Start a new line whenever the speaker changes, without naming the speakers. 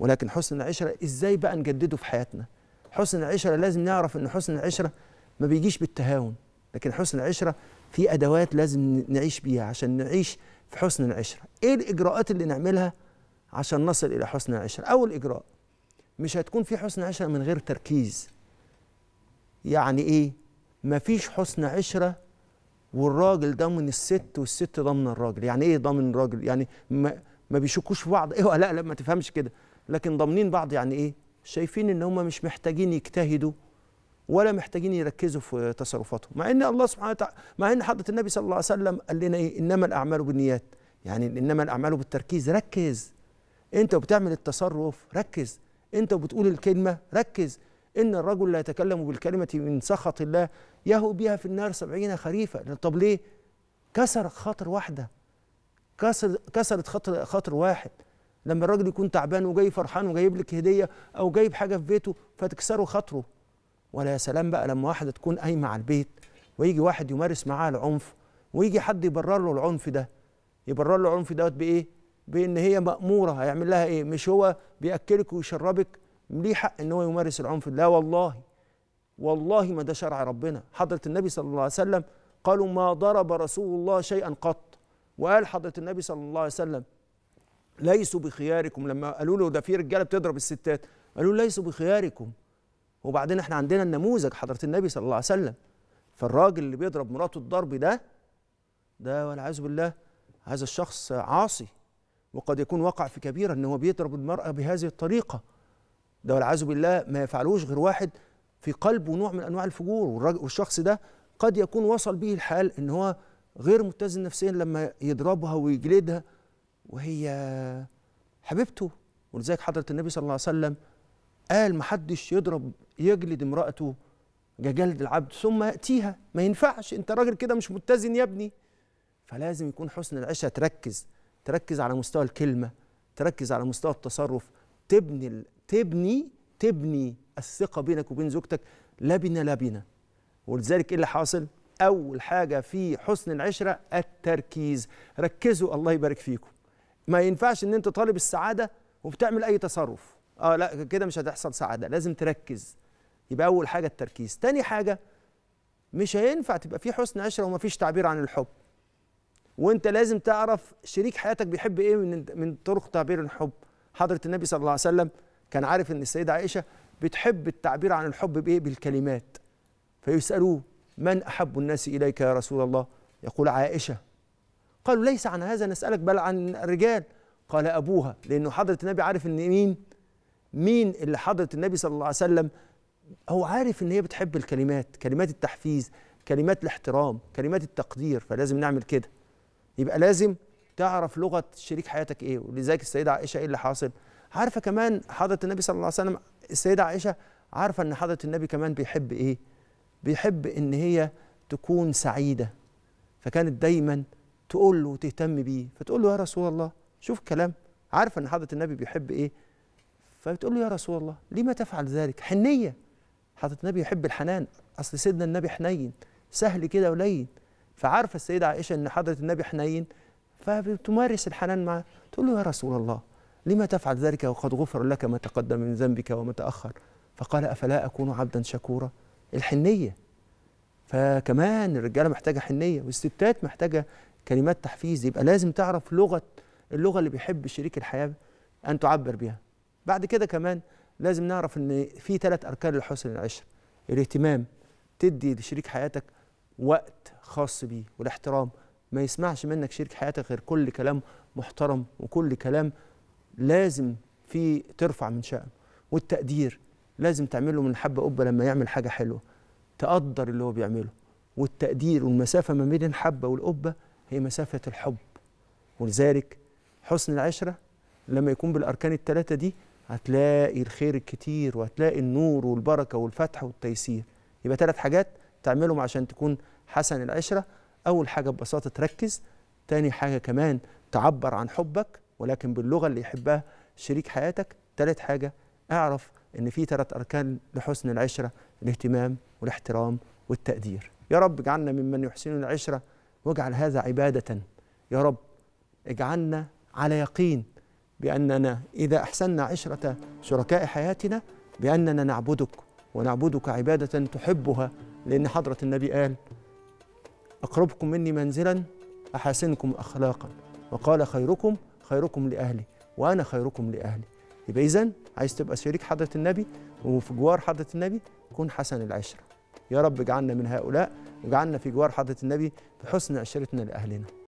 ولكن حسن العشره ازاي بقى نجدده في حياتنا حسن العشره لازم نعرف ان حسن العشره ما بيجيش بالتهاون لكن حسن العشره في ادوات لازم نعيش بيها عشان نعيش في حسن العشره ايه الاجراءات اللي نعملها عشان نصل الى حسن العشره اول اجراء مش هتكون في حسن عشره من غير تركيز يعني ايه ما فيش حسن عشره والراجل ضامن الست والست ضمن الراجل يعني ايه ضامن الراجل يعني ما, ما بيشكوش في بعض ايوه لا لا ما تفهمش كده لكن ضامنين بعض يعني ايه شايفين ان هم مش محتاجين يجتهدوا ولا محتاجين يركزوا في تصرفاتهم مع ان الله سبحانه وتعالى مع ان حضره النبي صلى الله عليه وسلم قال لنا ايه انما الاعمال بالنيات يعني انما الاعمال بالتركيز ركز انت وبتعمل التصرف ركز انت وبتقول الكلمه ركز ان الرجل لا يتكلم بالكلمه من سخط الله يهو بها في النار سبعين خريفا طب ليه كسر خاطر واحده كسر كسرت خاطر خاطر واحد لما الراجل يكون تعبان وجاي فرحان وجايب لك هديه او جايب حاجه في بيته فتكسره خاطره ولا يا سلام بقى لما واحده تكون قايمه على البيت ويجي واحد يمارس معاها العنف ويجي حد يبرر له العنف ده يبرر له العنف دوت بايه بان هي ماموره هيعمل لها ايه مش هو بياكلك ويشربك ليه حق ان هو يمارس العنف لا والله والله ما ده شرع ربنا حضره النبي صلى الله عليه وسلم قالوا ما ضرب رسول الله شيئا قط وقال حضره النبي صلى الله عليه وسلم ليسوا بخياركم لما قالوا له ده في رجاله بتضرب الستات قالوا له ليسوا بخياركم وبعدين احنا عندنا النموذج حضره النبي صلى الله عليه وسلم فالراجل اللي بيضرب مراته الضرب ده ده والعياذ بالله هذا الشخص عاصي وقد يكون وقع في كبيرة ان هو بيضرب المرأة بهذه الطريقة ده والعياذ بالله ما يفعلوش غير واحد في قلبه نوع من انواع الفجور والشخص ده قد يكون وصل به الحال ان هو غير متزن نفسيا لما يضربها ويجلدها وهي حبيبته ولذلك حضرة النبي صلى الله عليه وسلم قال محدش يضرب يجلد امرأته ججلد العبد ثم يأتيها ما ينفعش انت راجل كده مش متزن يا ابني فلازم يكون حسن العشره تركز تركز على مستوى الكلمة تركز على مستوى التصرف تبني تبني تبني الثقة بينك وبين زوجتك لبنة لبنة ولذلك ايه اللي حاصل؟ أول حاجة في حسن العشرة التركيز ركزوا الله يبارك فيكم ما ينفعش ان انت طالب السعاده وبتعمل اي تصرف اه لا كده مش هتحصل سعاده لازم تركز يبقى اول حاجه التركيز تاني حاجه مش هينفع تبقى في حسن عشره وما فيش تعبير عن الحب وانت لازم تعرف شريك حياتك بيحب ايه من من طرق تعبير الحب حضره النبي صلى الله عليه وسلم كان عارف ان السيده عائشه بتحب التعبير عن الحب بايه بالكلمات فيسالوه من احب الناس اليك يا رسول الله يقول عائشه قالوا ليس عن هذا نسألك بل عن الرجال قال أبوها لأنه حضرة النبي عارف إن مين مين اللي حضرة النبي صلى الله عليه وسلم هو عارف إن هي بتحب الكلمات كلمات التحفيز كلمات الاحترام كلمات التقدير فلازم نعمل كده يبقى لازم تعرف لغة شريك حياتك إيه ولذلك السيدة عائشة إيه اللي حاصل عارفة كمان حضرة النبي صلى الله عليه وسلم السيدة عائشة عارفة إن حضرة النبي كمان بيحب إيه بيحب إن هي تكون سعيدة فكانت دايماً تقول له وتهتم بيه فتقول له يا رسول الله شوف كلام عارفه ان حضره النبي بيحب ايه فبتقول له يا رسول الله لما تفعل ذلك حنيه حضره النبي يحب الحنان اصل سيدنا النبي حنين سهل كده ولين فعارفه السيده عائشه ان حضره النبي حنين فبتمارس الحنان معاه تقول له يا رسول الله لما تفعل ذلك وقد غفر لك ما تقدم من ذنبك وما تاخر فقال افلا اكون عبدا شكورا الحنيه فكمان الرجاله محتاجه حنيه والستات محتاجه كلمات تحفيز يبقى لازم تعرف لغه اللغه اللي بيحب شريك الحياه ان تعبر بها بعد كده كمان لازم نعرف ان في ثلاث اركان لحسن العشره الاهتمام تدي لشريك حياتك وقت خاص بيه والاحترام ما يسمعش منك شريك حياتك غير كل كلام محترم وكل كلام لازم فيه ترفع من شأنه والتقدير لازم تعمله من حبة قبة لما يعمل حاجة حلوة تقدر اللي هو بيعمله والتقدير والمسافة ما بين الحبة والقبة هي مسافة الحب ولذلك حسن العشرة لما يكون بالأركان الثلاثة دي هتلاقي الخير الكتير وهتلاقي النور والبركة والفتح والتيسير يبقى ثلاث حاجات تعملهم عشان تكون حسن العشرة أول حاجة ببساطة تركز تاني حاجة كمان تعبر عن حبك ولكن باللغة اللي يحبها شريك حياتك تالت حاجة اعرف ان في ثلاث اركان لحسن العشره الاهتمام والاحترام والتقدير يا رب اجعلنا ممن يحسنون العشره واجعل هذا عبادة يا رب اجعلنا على يقين بأننا إذا أحسننا عشرة شركاء حياتنا بأننا نعبدك ونعبدك عبادة تحبها لأن حضرة النبي قال أقربكم مني منزلا أحاسنكم أخلاقا وقال خيركم خيركم لأهلي وأنا خيركم لأهلي يبقى إذا عايز تبقى شريك حضرة النبي وفي جوار حضرة النبي كن حسن العشرة يا رب اجعلنا من هؤلاء وجعلنا في جوار حضرة النبي بحسن عشرتنا لأهلنا